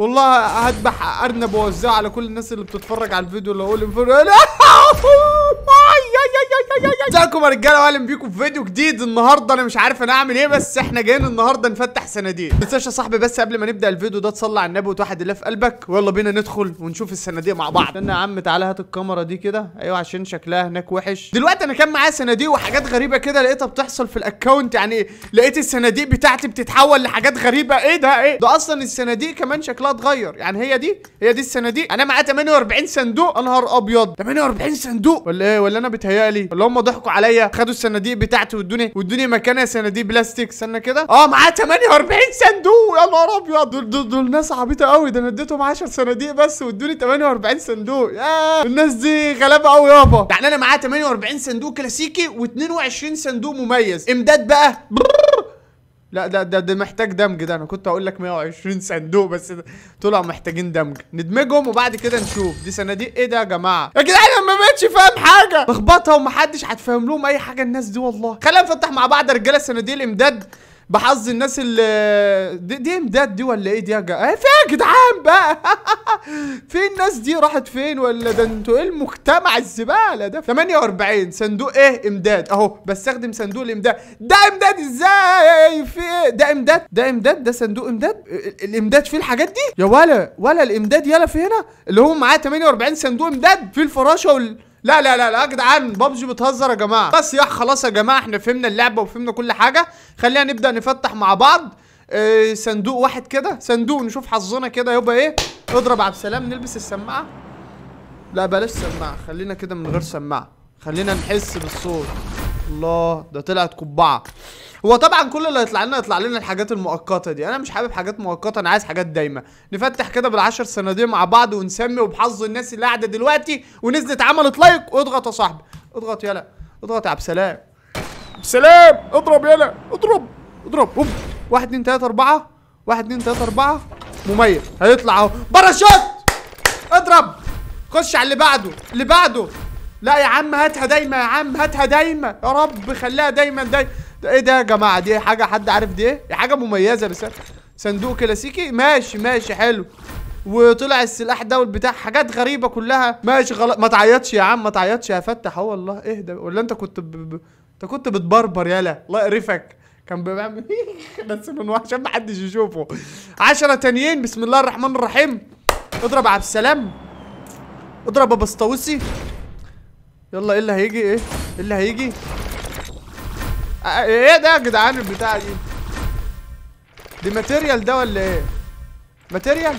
والله هذبح ارنب ووزعه على كل الناس اللي بتتفرج على الفيديو اللي اقول ازيكم يا رجاله واهلا بيكم في فيديو جديد النهارده انا مش عارف انا اعمل ايه بس احنا جايين النهارده نفتح صناديق ما تنساش يا صاحبي بس قبل ما نبدا الفيديو ده تصلي على النبي وتوحد الله في قلبك ويلا بينا ندخل ونشوف الصناديق مع بعض استنى يا عم تعالى هات الكاميرا دي كده ايوه عشان شكلها هناك وحش دلوقتي انا كان معايا صناديق وحاجات غريبه كده لقيتها بتحصل في الاكونت يعني لقيت الصناديق بتاعتي بتتحول لحاجات غريبه ايه ده ايه ده اصلا الصناديق كمان شكلها اتغير يعني هي دي هي دي الصناديق انا معايا 48 صندوق يا نهار ابيض 48 صندوق ولا ايه ولا انا بتهيالي ولا هم ضحكوا عليا خدوا الصناديق بتاعتي وادوني وادوني مكانها صناديق بلاستيك استنى كده اه معاه 48 صندوق يا نهار ابيض دول, دول ناس عبيطه قوي ده انا اديتهم 10 صناديق بس وادوني 48 صندوق يا الناس دي غلابه قوي يابا يعني انا معايا 48 صندوق كلاسيكي و22 صندوق مميز امداد بقى لا ده ده ده محتاج دمج ده انا كنت هقول لك 120 صندوق بس طلع محتاجين دمج ندمجهم وبعد كده نشوف دي صناديق ايه ده يا جماعه يا جدعان انا ما بقتش فاهم حاجه بخبطها ومحدش هتفهم لهم اي حاجه الناس دي والله خلينا نفتح مع بعض يا رجاله صناديق الامداد بحظ الناس اللي دي, دي امداد دي ولا ايه دي يا إيه، فين يا جدعان بقى فين الناس دي راحت فين ولا ده انتوا ايه المجتمع الزباله ده 48 صندوق ايه امداد اهو بستخدم صندوق الامداد ده امداد ازاي في إيه؟ ده امداد ده امداد ده صندوق امداد الامداد فيه الحاجات دي يا ولا ولا الامداد يلا في هنا اللي هو معاه 48 صندوق امداد في الفراشه وال لا لا لا لا يا جدعان بابجي بتهزر يا جماعه بس يا خلاص يا جماعه احنا فهمنا اللعبه وفهمنا كل حاجه خلينا نبدا نفتح مع بعض اه صندوق واحد كده صندوق نشوف حظنا كده يبقى ايه اضرب عبد السلام نلبس السماعه لا بلاش سماعه خلينا كده من غير سماعه خلينا نحس بالصوت الله ده طلعت قبعه هو طبعا كل اللي هيطلع لنا يطلع لنا الحاجات المؤقته دي انا مش حابب حاجات مؤقته انا عايز حاجات دايمه نفتح كده بالعشر صناديق مع بعض ونسمي وبحظ الناس اللي قاعده دلوقتي ونزلت عملت لايك واضغط يا صاحبي اضغط يلا اضغط يا عبد السلام سلام اضرب يلا اضرب اضرب اوف 1 2 3 4 1 2 3 4 مميز هيطلع اهو باراشوت اضرب خش على اللي بعده اللي بعده لا يا عم هاتها دايما يا عم هاتها دايما يا رب خليها دايما دايما ده ايه ده يا جماعه دي حاجه حد عارف دي ايه حاجه مميزه بس صندوق كلاسيكي ماشي ماشي حلو وطلع السلاح ده والبتاع حاجات غريبه كلها ماشي غلط ما تعيطش يا عم ما تعيطش يا فتح هو اه والله اهدى ولا انت كنت ب... ب... انت كنت بتبربر يالا الله يقرفك كان بيعمل بس من وحش ما حدش يشوفه 10 تانيين بسم الله الرحمن الرحيم اضرب عبد السلام اضرب ابسطاوسي يلا ايه اللي هيجي ايه, إيه اللي هيجي آه، ايه ده يا جدعان البتاعه دي دي ماتيريال ده ولا ايه ماتيريال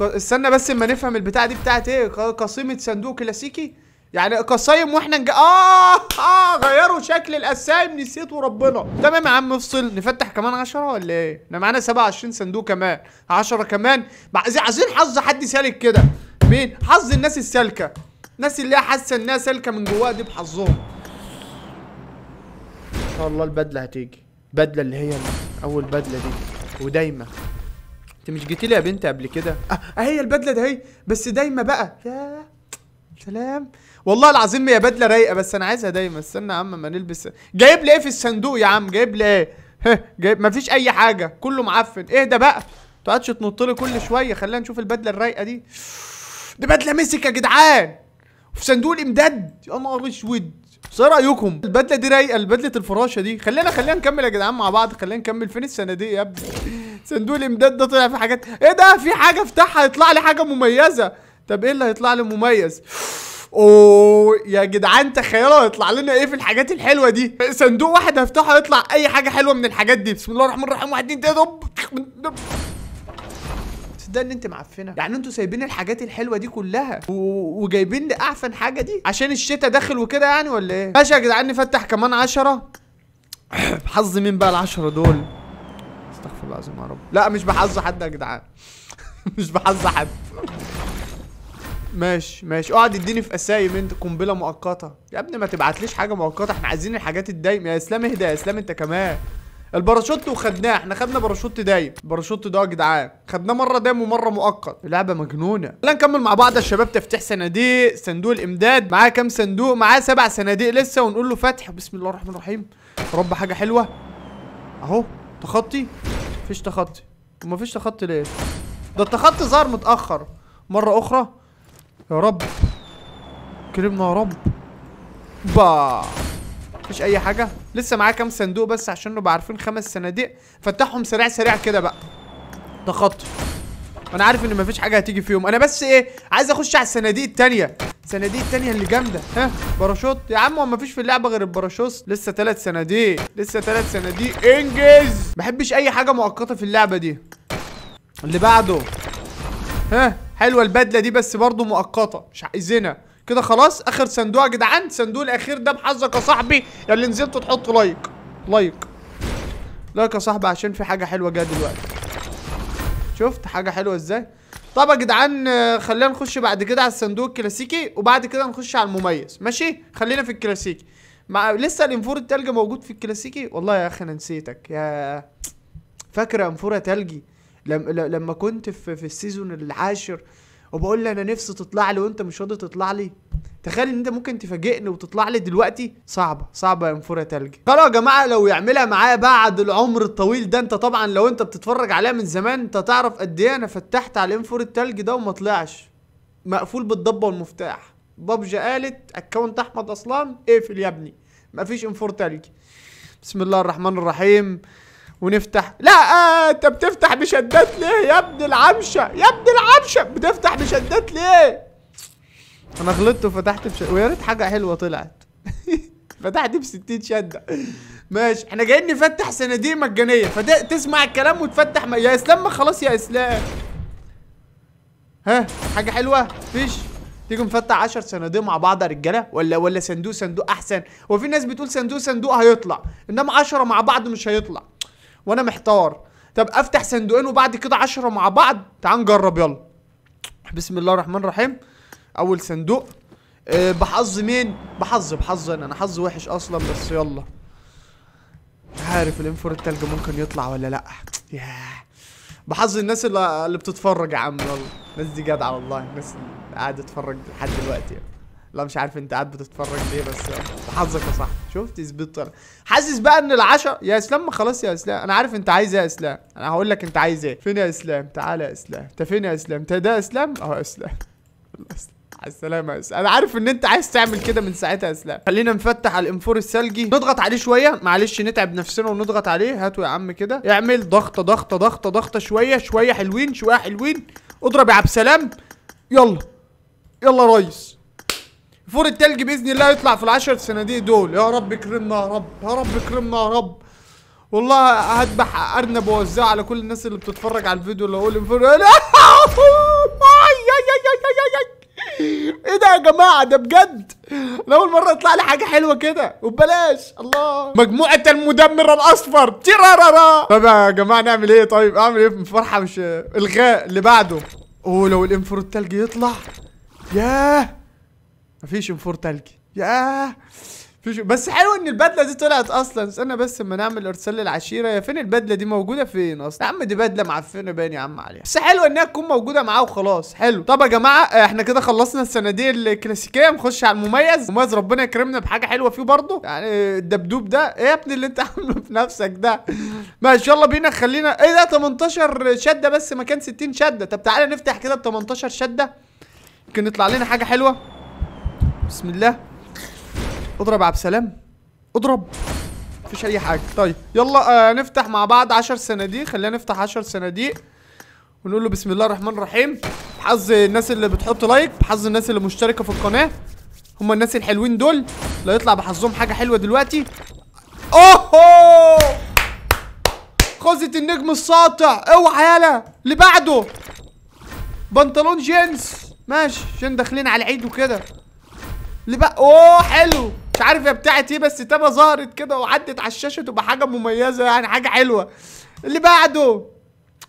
استنى بس اما نفهم البتاعه دي بتاعت ايه قصيمه صندوق كلاسيكي يعني قصايم واحنا نج... اه اه غيروا شكل القسايم نسيت ربنا تمام يا عم افصل نفتح كمان 10 ولا ايه احنا معانا 27 صندوق كمان 10 كمان عايزين حظ حد سالك كده مين حظ الناس السالكه الناس اللي هي حاسه انها سالكه من جواها دي بحظهم شاء الله البدله هتيجي بدله اللي هي اول بدله دي ودايما انت مش جيتي لي يا بنت قبل كده اه, أه، اهي البدله ده هي بس دايما بقى يا سلام والله العظيم هي بدله رايقه بس انا عايزها دايما استنى يا عم ما نلبس جايب لي ايه في الصندوق يا عم جايب لي ايه جايب مفيش اي حاجه كله معفن ايه ده بقى تقعدش تنط لي كل شويه خلينا نشوف البدله الرايقه دي دي بدله مسك يا جدعان وفي صندوق الامداد يا نهار اسود ايه رايكم البدله دي رايقه البدله الفراشه دي خلينا خلينا نكمل يا جدعان مع بعض خلينا نكمل فين الصناديق يا ابني صندوق الامداد ده طلع في حاجات ايه ده في حاجه افتحها يطلع لي حاجه مميزه طب ايه اللي هيطلع لي مميز او يا جدعان تخيلوا هيطلع لنا ايه في الحاجات الحلوه دي صندوق واحد هفتحه يطلع اي حاجه حلوه من الحاجات دي بسم الله الرحمن الرحيم واحد اتنين تلاته ده ان انت معفنه يعني انتوا سايبين الحاجات الحلوه دي كلها وجايبين لي احسن حاجه دي عشان الشتاء داخل وكده يعني ولا ايه ماشي يا جدعان نفتح كمان 10 بحظ مين بقى العشرة دول استغفر الله العظيم يا رب لا مش بحظ حد يا جدعان مش بحظ حد ماشي ماشي اقعد اديني في قسايم انت قنبله مؤقته يا ابني ما تبعتليش حاجه مؤقته احنا عايزين الحاجات الدايمه يا اسلام اهدى يا اسلام انت كمان الباراشوت وخدناه احنا خدنا باراشوت دايم الباراشوت ده يا جدعان خدناه مره دايم ومره مؤقت لعبه مجنونه يلا نكمل مع بعض يا شباب تفتيح صناديق صندوق الامداد معاه كام صندوق معاه سبع صناديق لسه ونقول له فتح بسم الله الرحمن الرحيم يا رب حاجه حلوه اهو تخطي مفيش تخطي ومفيش تخطي ليه ده التخطي ظهر متاخر مره اخرى يا رب كلمنا يا رب با مفيش اي حاجه لسه معايا كام صندوق بس عشان نبقى عارفين خمس صناديق فتحهم سريع سريع كده بقى تخطي انا عارف ان مفيش حاجه هتيجي فيهم انا بس ايه عايز اخش على الصناديق التانيه الصناديق التانيه اللي جامده ها باراشوت يا عم هو مفيش في اللعبه غير الباراشوت لسه ثلاث صناديق لسه ثلاث صناديق انجز محبش اي حاجه مؤقته في اللعبه دي اللي بعده ها حلوه البدله دي بس برضه مؤقته مش عايزينها كده خلاص اخر صندوق يا جدعان الصندوق الاخير ده بحظك يا صاحبي يا اللي نزلت تحطه لايك لايك لايك يا صاحبي عشان في حاجه حلوه جايه دلوقتي شفت حاجه حلوه ازاي طب يا جدعان خلينا نخش بعد كده على الصندوق الكلاسيكي وبعد كده نخش على المميز ماشي خلينا في الكلاسيكي مع لسه الانفور التلج موجود في الكلاسيكي والله يا اخي انا نسيتك يا فاكر انفوره تلجي لما كنت في, في السيزون العاشر وبقول لي انا نفسي تطلع لي وانت مش راضي تطلع لي تخيل ان انت ممكن تفاجئني وتطلع لي دلوقتي صعبه صعبه يا انفور يا تلج خلاص يا جماعه لو يعملها معايا بعد العمر الطويل ده انت طبعا لو انت بتتفرج عليها من زمان انت تعرف قد ايه انا فتحت على انفور التلج ده وما طلعش مقفول بالضبه والمفتاح بابجا قالت اكونت احمد اصلان اقفل يا ابني مفيش انفور تلج بسم الله الرحمن الرحيم ونفتح لا آه انت بتفتح بشدات ليه يا ابن العمشه يا ابن العمشه بتفتح بشدات ليه انا غلطت وفتحت بش... ويا ريت حاجه حلوه طلعت فتحت ب 60 شده ماشي احنا جايين نفتح صناديق مجانيه فتسمع الكلام وتفتح م... يا اسلام ما خلاص يا اسلام ها حاجه حلوه فيش تيجي نفتح 10 صناديق مع بعض يا رجاله ولا ولا صندوق صندوق احسن هو في ناس بتقول صندوق صندوق هيطلع انما 10 مع بعض مش هيطلع وانا محتار طب افتح صندوقين وبعد كده عشرة مع بعض تعال نجرب يلا بسم الله الرحمن الرحيم اول صندوق أه بحظ مين بحظ بحظ انا انا حظ وحش اصلا بس يلا عارف الانفور التلج ممكن يطلع ولا لا ياه بحظ الناس اللي, اللي بتتفرج يا عم يلا الناس دي جدعه والله الناس قاعده تتفرج لحد دلوقتي يعني. لا مش عارف انت قاعد بتتفرج ليه بس حظك يا صاحبي شفت سبيد طلع حاسس بقى ان العشاء يا اسلام ما خلاص يا اسلام انا عارف انت عايز ايه يا اسلام انا هقول لك انت عايز ايه فين يا اسلام تعالى يا اسلام انت فين يا اسلام انت ده يا اسلام اهو يا اسلام على السلامة يا اسلام انا عارف ان انت عايز تعمل كده من ساعتها يا اسلام خلينا نفتح الانفور الثلجي نضغط عليه شوية معلش نتعب نفسنا ونضغط عليه هاتوا يا عم كده اعمل ضغطة ضغطة ضغطة ضغطة شوية شوية حلوين شوية حلوين اضرب يا عبد السلام يلا يلا يا ريس فور التلج باذن الله يطلع في العشر صناديق دول يا رب كرمنا يا رب يا رب كرمنا يا رب والله هذبح ارنب واوزعه على كل الناس اللي بتتفرج على الفيديو اللي اقول انفر ايه ده يا جماعه ده بجد اول مره يطلع لي حاجه حلوه كده وببلاش الله مجموعه المدمر الاصفر تيرارارا طب يا جماعه نعمل ايه طيب اعمل ايه الفرحه مش الغاء اللي بعده اوه لو الانفر التلج يطلع ياه مفيش انفور تلج ياه فيش بس حلو ان البدله دي طلعت اصلا استنى بس اما نعمل ارسال للعشيره يا فين البدله دي موجوده فين اصلا يا عم دي بدله معفنه باين يا عم عليها بس حلو انها تكون موجوده معاه وخلاص حلو طب يا جماعه آه، احنا كده خلصنا الصناديق الكلاسيكيه نخش على المميز المميز ربنا يكرمنا بحاجه حلوه فيه برضه يعني الدبدوب ده ايه يا ابني اللي انت عامله في نفسك ده ما شاء الله بينا خلينا ايه ده 18 شده بس مكان 60 شده طب تعالى نفتح كده ب 18 شده يمكن يطلع لنا حاجه حلوه بسم الله اضرب يا عبد السلام اضرب مفيش اي حاجه طيب يلا آه نفتح مع بعض 10 صناديق خلينا نفتح 10 صناديق ونقول له بسم الله الرحمن الرحيم بحظ الناس اللي بتحط لايك بحظ الناس اللي مشتركه في القناه هم الناس الحلوين دول لو يطلع بحظهم حاجه حلوه دلوقتي اوهو خوذة النجم الساطع اوعى يالا اللي بعده بنطلون جينز ماشي عشان داخلين على العيد وكده ليه بقى اوه حلو مش عارف هي بتاعت ايه بس تبقى ظهرت كده وعدت على الشاشه تبقى حاجه مميزه يعني حاجه حلوه اللي بعده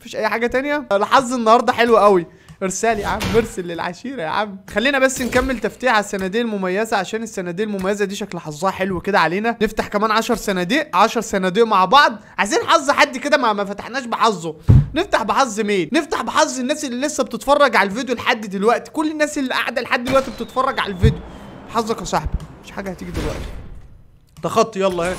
مفيش اي حاجه ثانيه الحظ النهارده حلو قوي ارسال يا عم ارسل للعشيره يا عم خلينا بس نكمل تفتيح على الصناديق المميزه عشان الصناديق المميزه دي شكل حظها حلو كده علينا نفتح كمان 10 صناديق 10 صناديق مع بعض عايزين حظ حد كده ما, ما فتحناش بحظه نفتح بحظ مين نفتح بحظ الناس اللي لسه بتتفرج على الفيديو لحد دلوقتي كل الناس اللي قاعده لحد دلوقتي بتتفرج على الفيديو حظك يا صاحبي مش حاجه هتيجي دلوقتي تخطي يلا اهي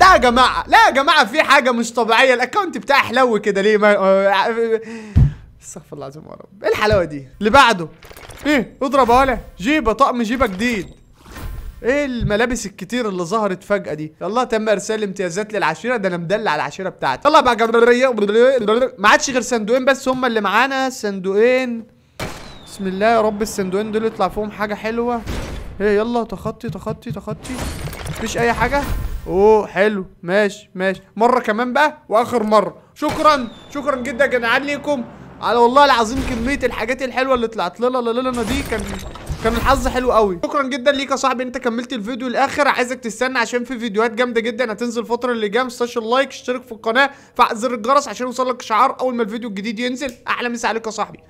ده يا جماعه لا يا جماعه في حاجه مش طبيعيه الاكونت بتاعي حلو كده ليه ما آه، آه، آه، استغفر الله العظيم يا رب ايه الحلاوه دي اللي بعده ايه اضرب ولا جيبه طقم جيبه جديد ايه الملابس الكتير اللي ظهرت فجأة دي يلا تم ارسال امتيازات للعشيرة ده انا مدلع على العشيرة بتاعتي يلا بقى ما عادش غير صندوقين بس هما اللي معانا صندوقين بسم الله يا رب السندوين دول يطلع فيهم حاجه حلوه ايه يلا تخطي تخطي تخطي مفيش اي حاجه اوه حلو ماشي ماشي مره كمان بقى واخر مره شكرا شكرا جدا يا جدعان ليكم على والله العظيم كميه الحاجات الحلوه اللي طلعت لنا لنا دي كان كان الحظ حلو قوي شكرا جدا ليك يا صاحبي ان انت كملت الفيديو للاخر عايزك تستنى عشان في فيديوهات جامده جدا هتنزل الفتره اللي جايه ما تنساش اللايك اشترك في القناه فعل زر الجرس عشان يوصلك اشعار اول ما الفيديو الجديد ينزل احلى مسا عليك يا صاحبي